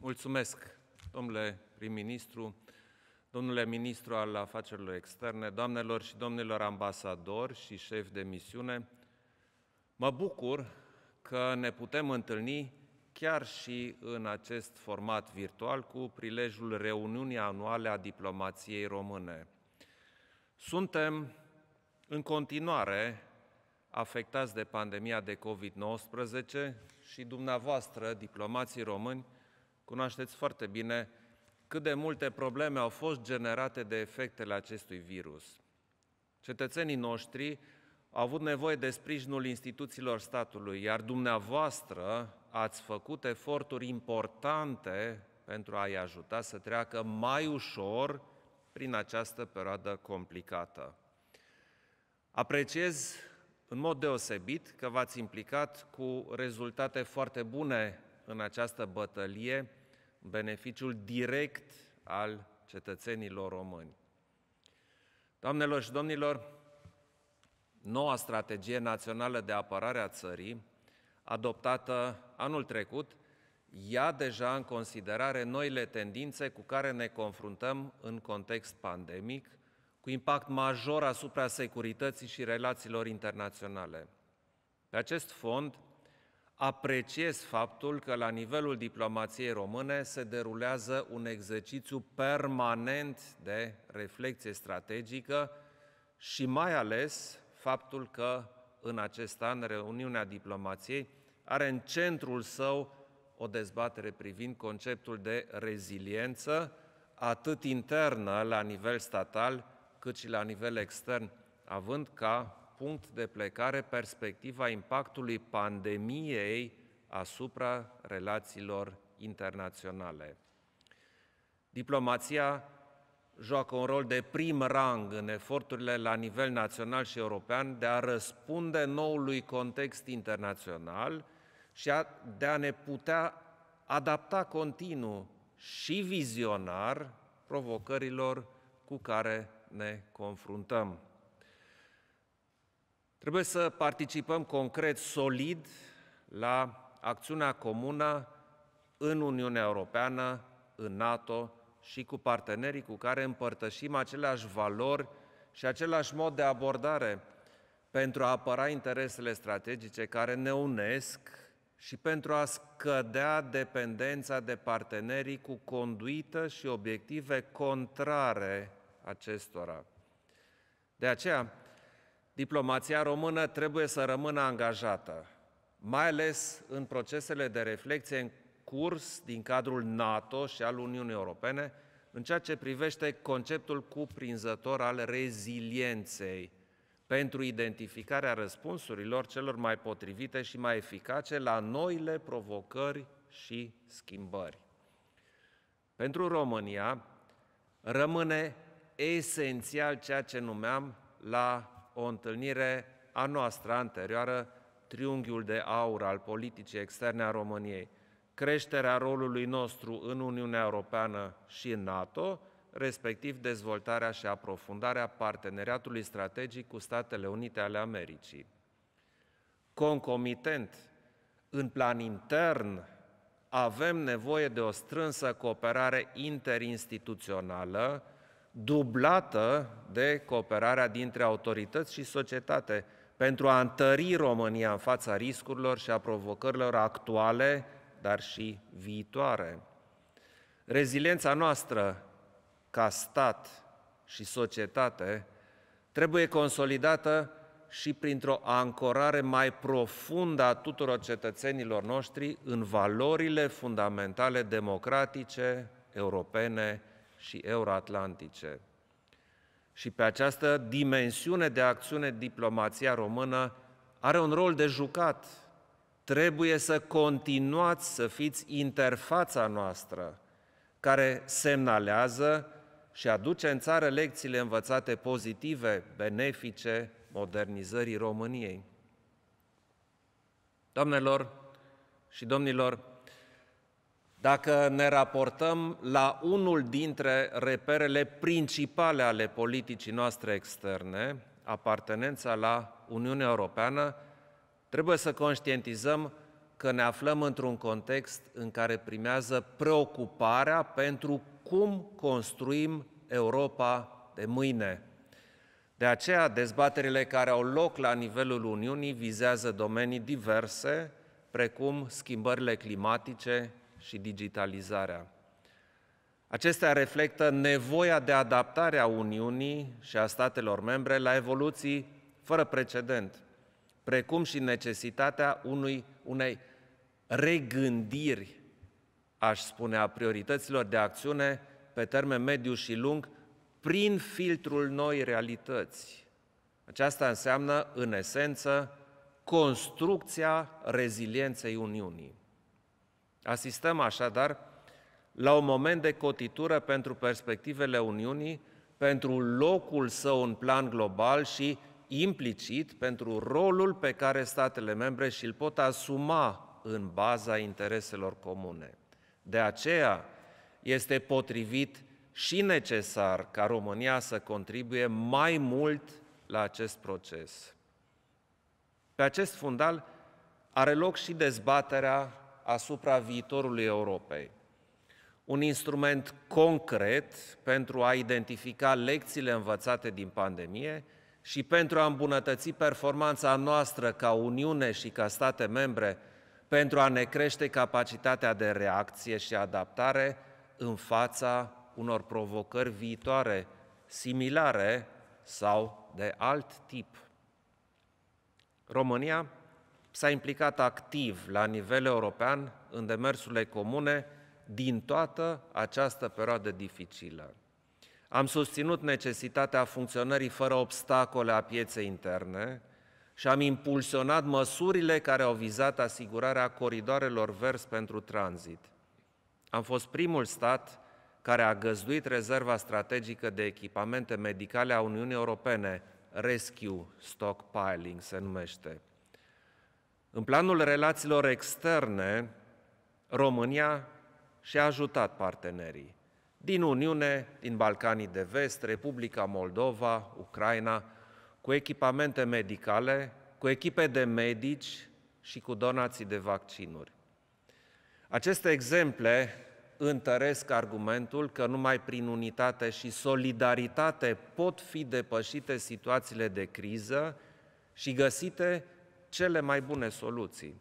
Mulțumesc, domnule prim-ministru, domnule ministru al afacerilor externe, doamnelor și domnilor ambasadori și șef de misiune. Mă bucur că ne putem întâlni chiar și în acest format virtual cu prilejul reuniunii anuale a diplomației române. Suntem în continuare afectați de pandemia de COVID-19 și dumneavoastră, diplomații români, Cunoașteți foarte bine cât de multe probleme au fost generate de efectele acestui virus. Cetățenii noștri au avut nevoie de sprijinul instituțiilor statului, iar dumneavoastră ați făcut eforturi importante pentru a-i ajuta să treacă mai ușor prin această perioadă complicată. Apreciez în mod deosebit că v-ați implicat cu rezultate foarte bune în această bătălie beneficiul direct al cetățenilor români. Doamnelor și domnilor, noua strategie națională de apărare a țării, adoptată anul trecut, ia deja în considerare noile tendințe cu care ne confruntăm în context pandemic, cu impact major asupra securității și relațiilor internaționale. Pe acest fond, apreciez faptul că la nivelul diplomației române se derulează un exercițiu permanent de reflexie strategică și mai ales faptul că în acest an reuniunea diplomației are în centrul său o dezbatere privind conceptul de reziliență, atât internă la nivel statal, cât și la nivel extern, având ca punct de plecare perspectiva impactului pandemiei asupra relațiilor internaționale. Diplomația joacă un rol de prim rang în eforturile la nivel național și european de a răspunde noului context internațional și a, de a ne putea adapta continuu și vizionar provocărilor cu care ne confruntăm. Trebuie să participăm concret, solid, la acțiunea comună în Uniunea Europeană, în NATO și cu partenerii cu care împărtășim aceleași valori și același mod de abordare pentru a apăra interesele strategice care ne unesc și pentru a scădea dependența de partenerii cu conduită și obiective contrare acestora. De aceea, Diplomația română trebuie să rămână angajată, mai ales în procesele de reflexie în curs din cadrul NATO și al Uniunii Europene, în ceea ce privește conceptul cuprinzător al rezilienței pentru identificarea răspunsurilor celor mai potrivite și mai eficace la noile provocări și schimbări. Pentru România rămâne esențial ceea ce numeam la o întâlnire a noastră anterioară, triunghiul de aur al politicii externe a României, creșterea rolului nostru în Uniunea Europeană și în NATO, respectiv dezvoltarea și aprofundarea parteneriatului strategic cu Statele Unite ale Americii. Concomitent, în plan intern, avem nevoie de o strânsă cooperare interinstituțională dublată de cooperarea dintre autorități și societate pentru a întări România în fața riscurilor și a provocărilor actuale, dar și viitoare. Reziliența noastră ca stat și societate trebuie consolidată și printr-o ancorare mai profundă a tuturor cetățenilor noștri în valorile fundamentale democratice, europene și euroatlantice. Și pe această dimensiune de acțiune diplomația română are un rol de jucat. Trebuie să continuați să fiți interfața noastră care semnalează și aduce în țară lecțiile învățate pozitive, benefice, modernizării României. Doamnelor și domnilor, dacă ne raportăm la unul dintre reperele principale ale politicii noastre externe, apartenența la Uniunea Europeană, trebuie să conștientizăm că ne aflăm într-un context în care primează preocuparea pentru cum construim Europa de mâine. De aceea, dezbaterile care au loc la nivelul Uniunii vizează domenii diverse, precum schimbările climatice, și digitalizarea. Acestea reflectă nevoia de adaptare a Uniunii și a statelor membre la evoluții fără precedent, precum și necesitatea unui, unei regândiri, aș spune, a priorităților de acțiune pe termen mediu și lung prin filtrul noi realități. Aceasta înseamnă, în esență, construcția rezilienței Uniunii. Asistăm așadar la un moment de cotitură pentru perspectivele Uniunii, pentru locul său în plan global și implicit pentru rolul pe care statele membre și-l pot asuma în baza intereselor comune. De aceea este potrivit și necesar ca România să contribuie mai mult la acest proces. Pe acest fundal are loc și dezbaterea asupra viitorului Europei. Un instrument concret pentru a identifica lecțiile învățate din pandemie și pentru a îmbunătăți performanța noastră ca Uniune și ca state membre pentru a ne crește capacitatea de reacție și adaptare în fața unor provocări viitoare, similare sau de alt tip. România s-a implicat activ la nivel european în demersurile comune din toată această perioadă dificilă. Am susținut necesitatea funcționării fără obstacole a pieței interne și am impulsionat măsurile care au vizat asigurarea coridoarelor vers pentru tranzit. Am fost primul stat care a găzduit rezerva strategică de echipamente medicale a Uniunii Europene, Rescue Stockpiling se numește. În planul relațiilor externe, România și-a ajutat partenerii din Uniune, din Balcanii de Vest, Republica Moldova, Ucraina, cu echipamente medicale, cu echipe de medici și cu donații de vaccinuri. Aceste exemple întăresc argumentul că numai prin unitate și solidaritate pot fi depășite situațiile de criză și găsite cele mai bune soluții.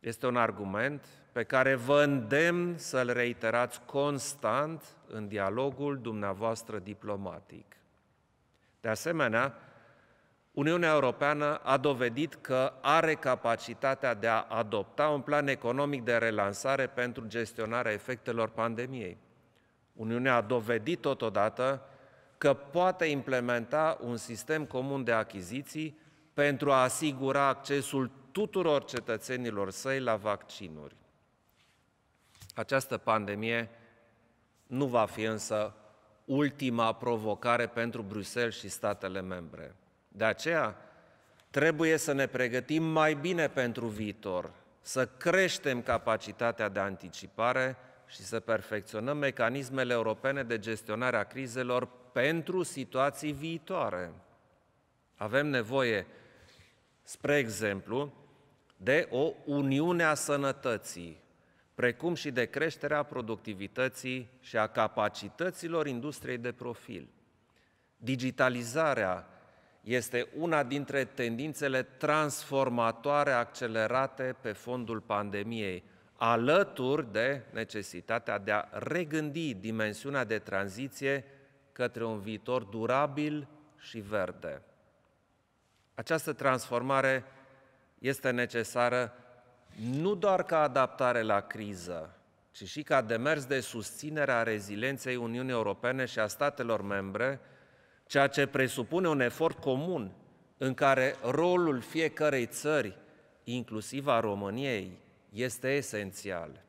Este un argument pe care vă îndemn să-l reiterați constant în dialogul dumneavoastră diplomatic. De asemenea, Uniunea Europeană a dovedit că are capacitatea de a adopta un plan economic de relansare pentru gestionarea efectelor pandemiei. Uniunea a dovedit totodată că poate implementa un sistem comun de achiziții pentru a asigura accesul tuturor cetățenilor săi la vaccinuri. Această pandemie nu va fi însă ultima provocare pentru Bruxelles și statele membre. De aceea, trebuie să ne pregătim mai bine pentru viitor, să creștem capacitatea de anticipare și să perfecționăm mecanismele europene de gestionare a crizelor pentru situații viitoare. Avem nevoie spre exemplu, de o uniune a sănătății, precum și de creșterea productivității și a capacităților industriei de profil. Digitalizarea este una dintre tendințele transformatoare accelerate pe fondul pandemiei, alături de necesitatea de a regândi dimensiunea de tranziție către un viitor durabil și verde. Această transformare este necesară nu doar ca adaptare la criză, ci și ca demers de susținere a rezilienței Uniunii Europene și a statelor membre, ceea ce presupune un efort comun în care rolul fiecărei țări, inclusiv a României, este esențial.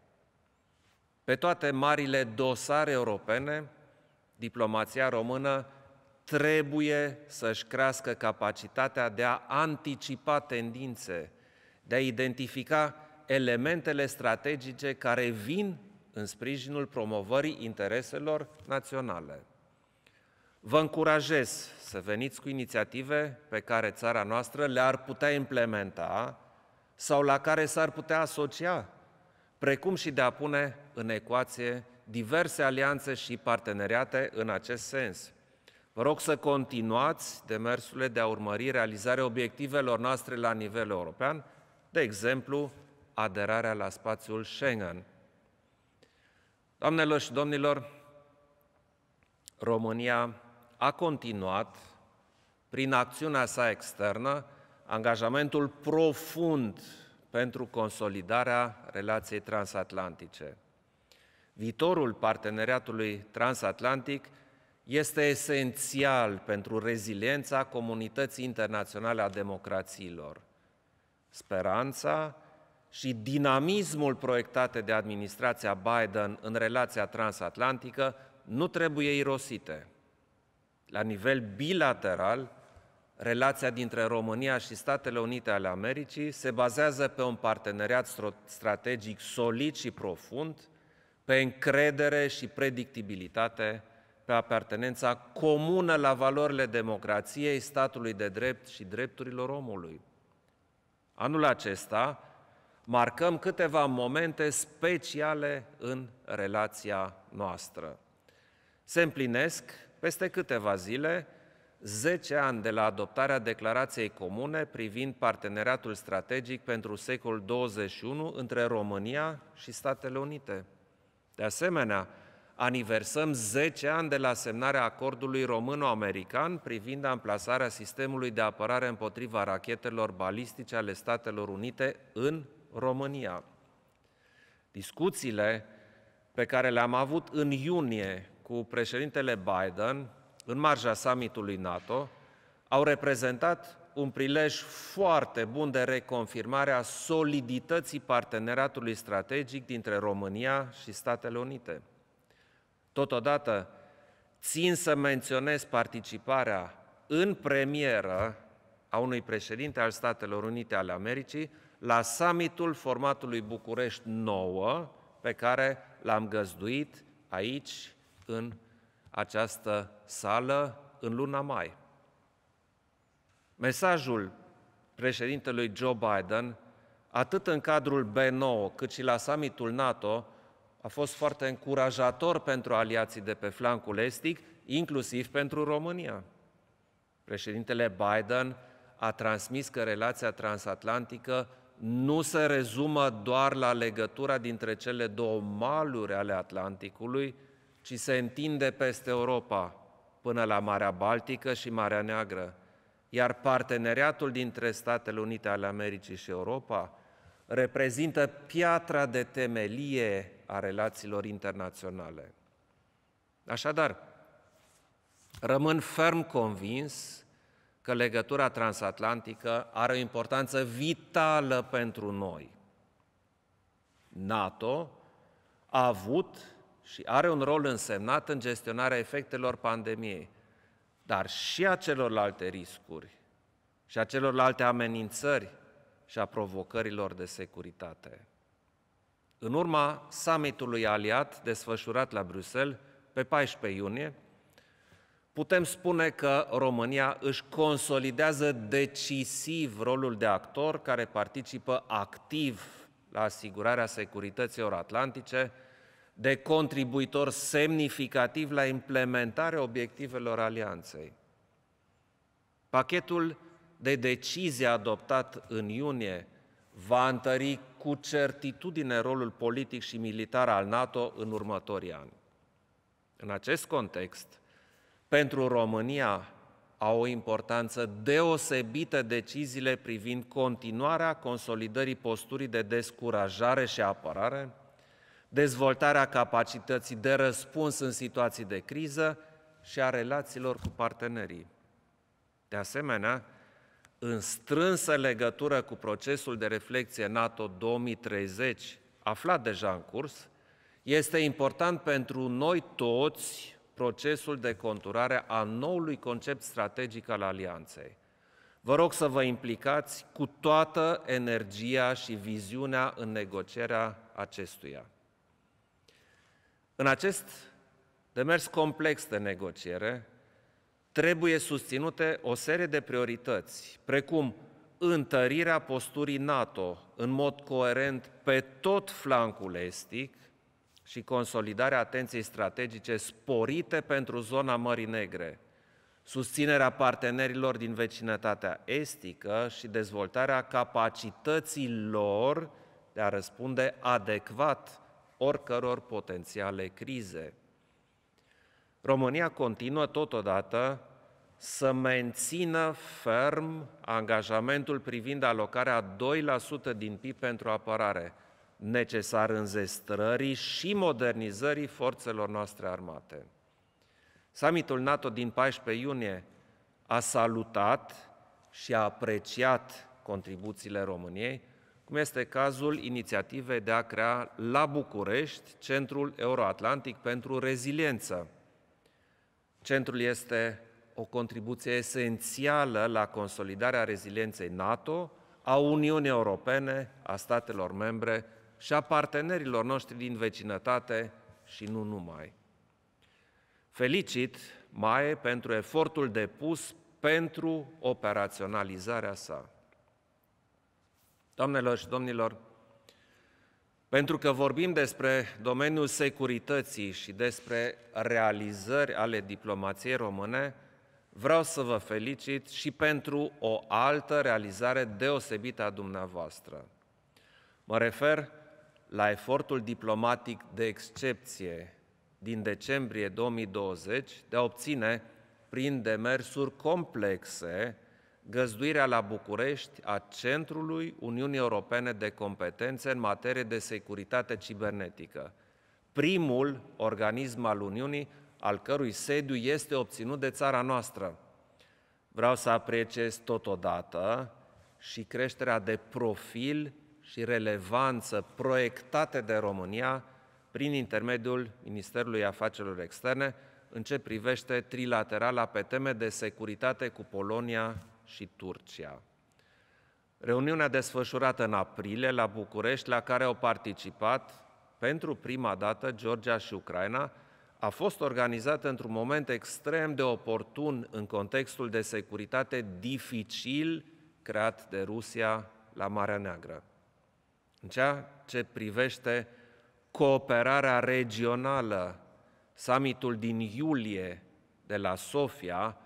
Pe toate marile dosare europene, diplomația română trebuie să-și crească capacitatea de a anticipa tendințe, de a identifica elementele strategice care vin în sprijinul promovării intereselor naționale. Vă încurajez să veniți cu inițiative pe care țara noastră le-ar putea implementa sau la care s-ar putea asocia, precum și de a pune în ecuație diverse alianțe și parteneriate în acest sens – Vă rog să continuați demersurile de a urmări realizarea obiectivelor noastre la nivel european, de exemplu, aderarea la spațiul Schengen. Doamnelor și domnilor, România a continuat, prin acțiunea sa externă, angajamentul profund pentru consolidarea relației transatlantice. Viitorul parteneriatului transatlantic – este esențial pentru reziliența comunității internaționale a democrațiilor. Speranța și dinamismul proiectate de administrația Biden în relația transatlantică nu trebuie irosite. La nivel bilateral, relația dintre România și Statele Unite ale Americii se bazează pe un parteneriat strategic solid și profund, pe încredere și predictibilitate – pe apartenența comună la valorile democrației, statului de drept și drepturilor omului. Anul acesta marcăm câteva momente speciale în relația noastră. Se împlinesc peste câteva zile 10 ani de la adoptarea declarației comune privind parteneriatul strategic pentru secolul 21 între România și Statele Unite. De asemenea, aniversăm 10 ani de la semnarea acordului româno american privind amplasarea sistemului de apărare împotriva rachetelor balistice ale Statelor Unite în România. Discuțiile pe care le-am avut în iunie cu președintele Biden, în marja summitului NATO, au reprezentat un prilej foarte bun de reconfirmare a solidității parteneriatului strategic dintre România și Statele Unite – Totodată, țin să menționez participarea în premieră a unui președinte al Statelor Unite ale Americii la summitul formatului București 9, pe care l-am găzduit aici, în această sală, în luna mai. Mesajul președintelui Joe Biden, atât în cadrul B9, cât și la summitul NATO, a fost foarte încurajator pentru aliații de pe flancul estic, inclusiv pentru România. Președintele Biden a transmis că relația transatlantică nu se rezumă doar la legătura dintre cele două maluri ale Atlanticului, ci se întinde peste Europa, până la Marea Baltică și Marea Neagră. Iar parteneriatul dintre Statele Unite ale Americii și Europa reprezintă piatra de temelie a relațiilor internaționale. Așadar, rămân ferm convins că legătura transatlantică are o importanță vitală pentru noi. NATO a avut și are un rol însemnat în gestionarea efectelor pandemiei, dar și a celorlalte riscuri, și a celorlalte amenințări și a provocărilor de securitate. În urma summitului aliat desfășurat la Bruxelles pe 14 iunie, putem spune că România își consolidează decisiv rolul de actor care participă activ la asigurarea securității euroatlantice, de contribuitor semnificativ la implementarea obiectivelor alianței. Pachetul de decizie adoptat în iunie va întări cu certitudine rolul politic și militar al NATO în următorii ani. În acest context, pentru România au o importanță deosebită deciziile privind continuarea consolidării posturii de descurajare și apărare, dezvoltarea capacității de răspuns în situații de criză și a relațiilor cu partenerii. De asemenea, în strânsă legătură cu procesul de reflexie NATO 2030, aflat deja în curs, este important pentru noi toți procesul de conturare a noului concept strategic al alianței. Vă rog să vă implicați cu toată energia și viziunea în negocierea acestuia. În acest demers complex de negociere, trebuie susținute o serie de priorități, precum întărirea posturii NATO în mod coerent pe tot flancul estic și consolidarea atenției strategice sporite pentru zona Mării Negre, susținerea partenerilor din vecinătatea estică și dezvoltarea capacității lor de a răspunde adecvat oricăror potențiale crize. România continuă totodată să mențină ferm angajamentul privind alocarea 2% din PIB pentru apărare, necesar zestrării și modernizării forțelor noastre armate. Summitul NATO din 14 iunie a salutat și a apreciat contribuțiile României, cum este cazul inițiativei de a crea la București Centrul Euroatlantic pentru Reziliență, Centrul este o contribuție esențială la consolidarea rezilienței NATO, a Uniunii Europene, a statelor membre și a partenerilor noștri din vecinătate și nu numai. Felicit mai, pentru efortul depus pentru operaționalizarea sa. Doamnelor și domnilor, pentru că vorbim despre domeniul securității și despre realizări ale diplomației române, vreau să vă felicit și pentru o altă realizare deosebită a dumneavoastră. Mă refer la efortul diplomatic de excepție din decembrie 2020 de a obține, prin demersuri complexe, găzduirea la București a Centrului Uniunii Europene de Competențe în materie de securitate cibernetică, primul organism al Uniunii al cărui sediu este obținut de țara noastră. Vreau să apreciez totodată și creșterea de profil și relevanță proiectate de România prin intermediul Ministerului Afacerilor Externe în ce privește trilaterala pe teme de securitate cu Polonia, și Turcia. Reuniunea desfășurată în aprilie la București, la care au participat pentru prima dată Georgia și Ucraina, a fost organizată într-un moment extrem de oportun în contextul de securitate dificil creat de Rusia la Marea Neagră. În ceea ce privește cooperarea regională, summitul din iulie de la Sofia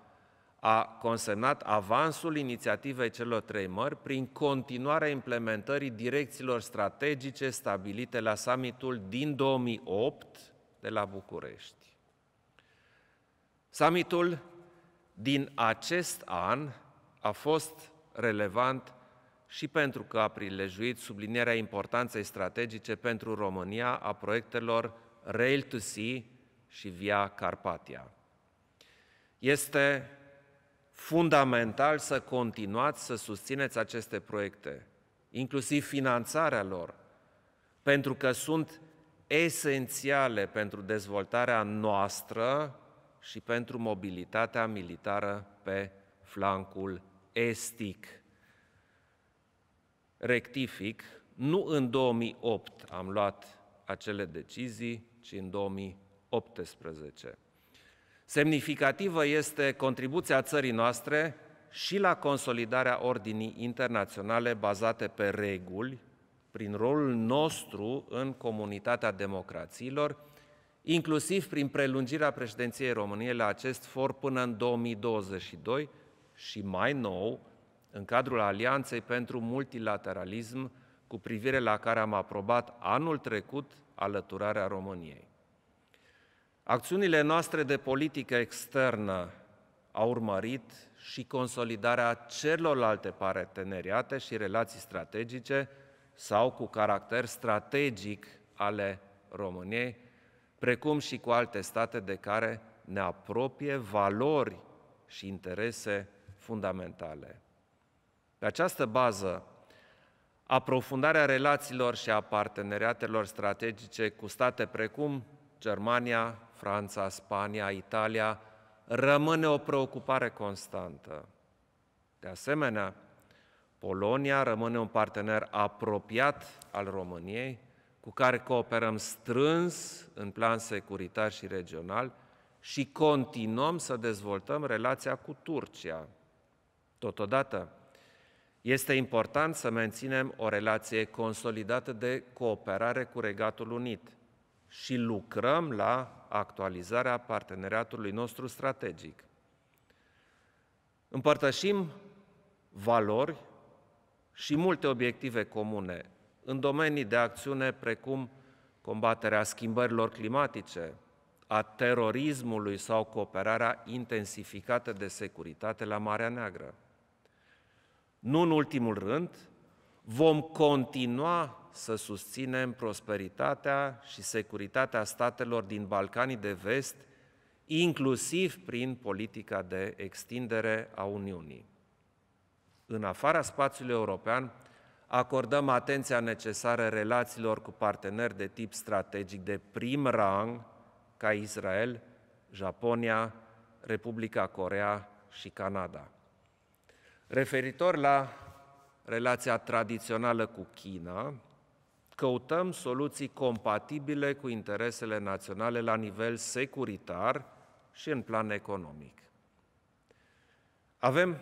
a consemnat avansul inițiativei celor trei mări prin continuarea implementării direcțiilor strategice stabilite la summitul din 2008 de la București. Summitul din acest an a fost relevant și pentru că a prilejuit sublinierea importanței strategice pentru România a proiectelor Rail to Sea și Via Carpatia. Este fundamental să continuați să susțineți aceste proiecte, inclusiv finanțarea lor, pentru că sunt esențiale pentru dezvoltarea noastră și pentru mobilitatea militară pe flancul estic. Rectific, nu în 2008 am luat acele decizii, ci în 2018. Semnificativă este contribuția țării noastre și la consolidarea ordinii internaționale bazate pe reguli, prin rolul nostru în comunitatea democrațiilor, inclusiv prin prelungirea președinției României la acest for până în 2022 și mai nou, în cadrul Alianței pentru Multilateralism, cu privire la care am aprobat anul trecut alăturarea României. Acțiunile noastre de politică externă au urmărit și consolidarea celorlalte parteneriate și relații strategice sau cu caracter strategic ale României, precum și cu alte state de care ne apropie valori și interese fundamentale. Pe această bază, aprofundarea relațiilor și a parteneriatelor strategice cu state precum Germania, Franța, Spania, Italia, rămâne o preocupare constantă. De asemenea, Polonia rămâne un partener apropiat al României, cu care cooperăm strâns în plan securitar și regional și continuăm să dezvoltăm relația cu Turcia. Totodată, este important să menținem o relație consolidată de cooperare cu Regatul Unit și lucrăm la actualizarea parteneriatului nostru strategic. Împărtășim valori și multe obiective comune în domenii de acțiune precum combaterea schimbărilor climatice, a terorismului sau cooperarea intensificată de securitate la Marea Neagră. Nu în ultimul rând, vom continua să susținem prosperitatea și securitatea statelor din Balcanii de Vest, inclusiv prin politica de extindere a Uniunii. În afara spațiului european, acordăm atenția necesară relațiilor cu parteneri de tip strategic de prim rang, ca Israel, Japonia, Republica Corea și Canada. Referitor la relația tradițională cu China, căutăm soluții compatibile cu interesele naționale la nivel securitar și în plan economic. Avem,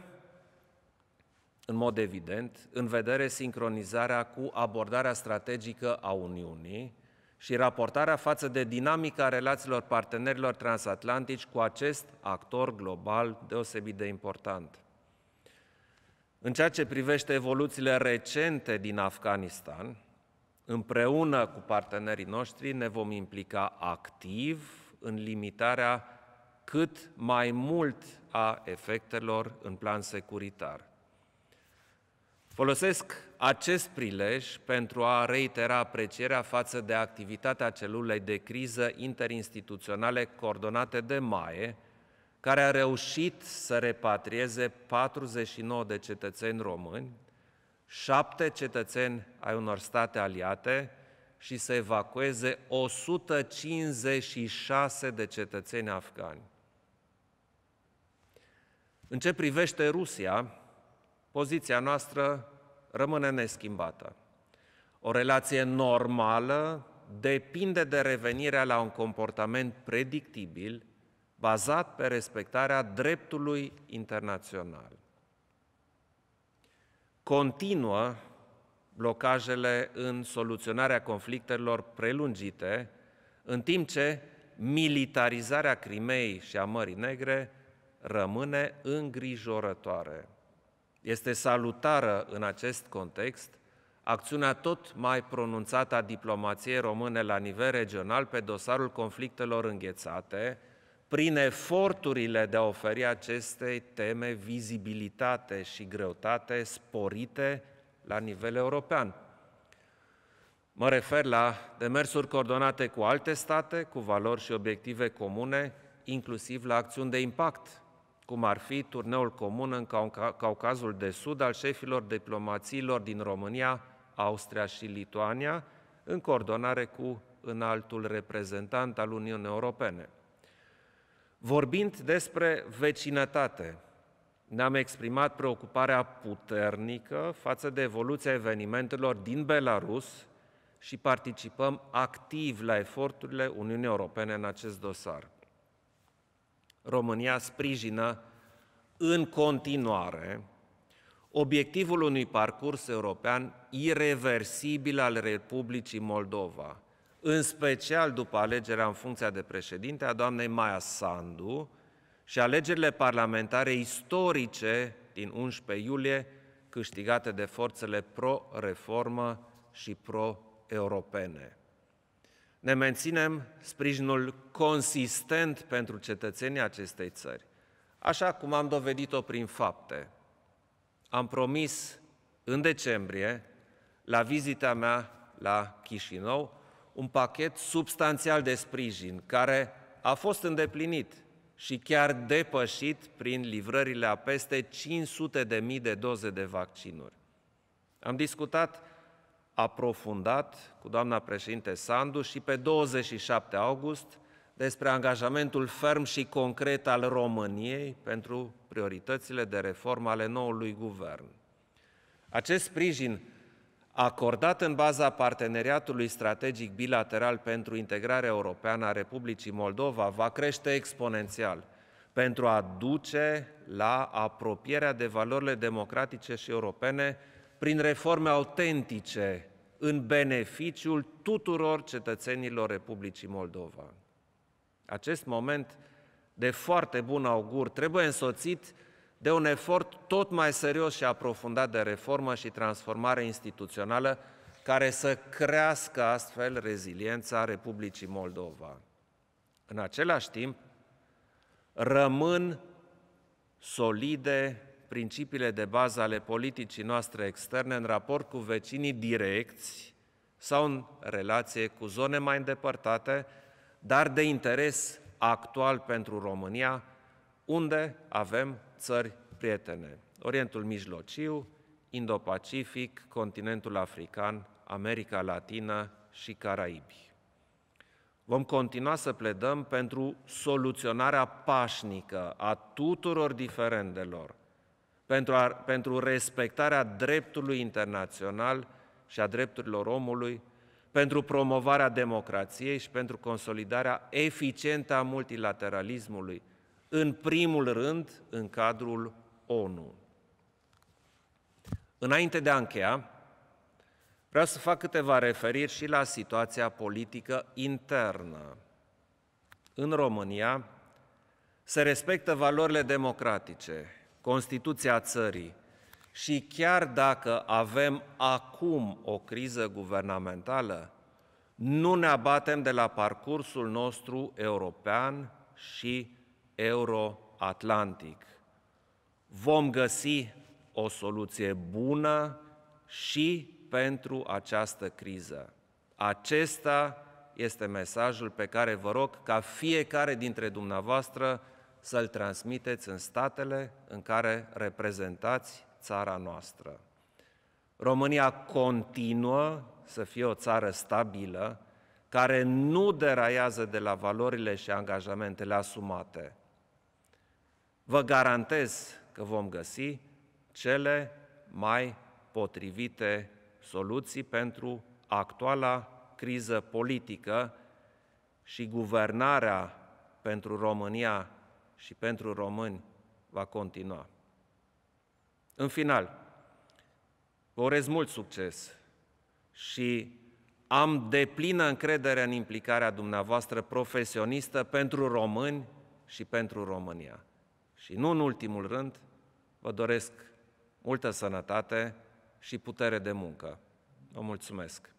în mod evident, în vedere sincronizarea cu abordarea strategică a Uniunii și raportarea față de dinamica relațiilor partenerilor transatlantici cu acest actor global deosebit de important – în ceea ce privește evoluțiile recente din Afganistan, împreună cu partenerii noștri ne vom implica activ în limitarea cât mai mult a efectelor în plan securitar. Folosesc acest prilej pentru a reitera aprecierea față de activitatea celulei de criză interinstituționale coordonate de MAE, care a reușit să repatrieze 49 de cetățeni români, șapte cetățeni ai unor state aliate și să evacueze 156 de cetățeni afgani. În ce privește Rusia, poziția noastră rămâne neschimbată. O relație normală depinde de revenirea la un comportament predictibil – bazat pe respectarea dreptului internațional. Continuă blocajele în soluționarea conflictelor prelungite, în timp ce militarizarea Crimei și a Mării Negre rămâne îngrijorătoare. Este salutară în acest context acțiunea tot mai pronunțată a diplomației române la nivel regional pe dosarul conflictelor înghețate, prin eforturile de a oferi acestei teme vizibilitate și greutate sporite la nivel european. Mă refer la demersuri coordonate cu alte state, cu valori și obiective comune, inclusiv la acțiuni de impact, cum ar fi turneul comun în Caucazul de Sud al șefilor diplomațiilor din România, Austria și Lituania, în coordonare cu înaltul reprezentant al Uniunii Europene – Vorbind despre vecinătate, ne-am exprimat preocuparea puternică față de evoluția evenimentelor din Belarus și participăm activ la eforturile Uniunii Europene în acest dosar. România sprijină în continuare obiectivul unui parcurs european irreversibil al Republicii Moldova – în special după alegerea în funcția de președinte a doamnei Maia Sandu și alegerile parlamentare istorice din 11 iulie câștigate de forțele pro-reformă și pro-europene. Ne menținem sprijinul consistent pentru cetățenii acestei țări, așa cum am dovedit-o prin fapte. Am promis în decembrie, la vizita mea la Chișinău, un pachet substanțial de sprijin care a fost îndeplinit și chiar depășit prin livrările a peste 500.000 de de doze de vaccinuri. Am discutat aprofundat cu doamna președinte Sandu și pe 27 august despre angajamentul ferm și concret al României pentru prioritățile de reformă ale noului guvern. Acest sprijin acordat în baza parteneriatului strategic bilateral pentru integrare europeană a Republicii Moldova va crește exponențial pentru a duce la apropierea de valorile democratice și europene prin reforme autentice în beneficiul tuturor cetățenilor Republicii Moldova. Acest moment de foarte bun augur trebuie însoțit de un efort tot mai serios și aprofundat de reformă și transformare instituțională care să crească astfel reziliența Republicii Moldova. În același timp, rămân solide principiile de bază ale politicii noastre externe în raport cu vecinii direcți sau în relație cu zone mai îndepărtate, dar de interes actual pentru România, unde avem țări prietene, Orientul Mijlociu, Indo-Pacific, continentul african, America Latină și Caraibi. Vom continua să pledăm pentru soluționarea pașnică a tuturor diferendelor, pentru, a, pentru respectarea dreptului internațional și a drepturilor omului, pentru promovarea democrației și pentru consolidarea eficientă a multilateralismului, în primul rând în cadrul ONU. Înainte de a încheia, vreau să fac câteva referiri și la situația politică internă. În România se respectă valorile democratice, Constituția țării și chiar dacă avem acum o criză guvernamentală, nu ne abatem de la parcursul nostru european și euroatlantic. Vom găsi o soluție bună și pentru această criză. Acesta este mesajul pe care vă rog ca fiecare dintre dumneavoastră să-l transmiteți în statele în care reprezentați țara noastră. România continuă să fie o țară stabilă, care nu deraiază de la valorile și angajamentele asumate vă garantez că vom găsi cele mai potrivite soluții pentru actuala criză politică și guvernarea pentru România și pentru români va continua. În final, vă urez mult succes și am deplină încredere în implicarea dumneavoastră profesionistă pentru români și pentru România. Și nu în ultimul rând, vă doresc multă sănătate și putere de muncă. Vă mulțumesc!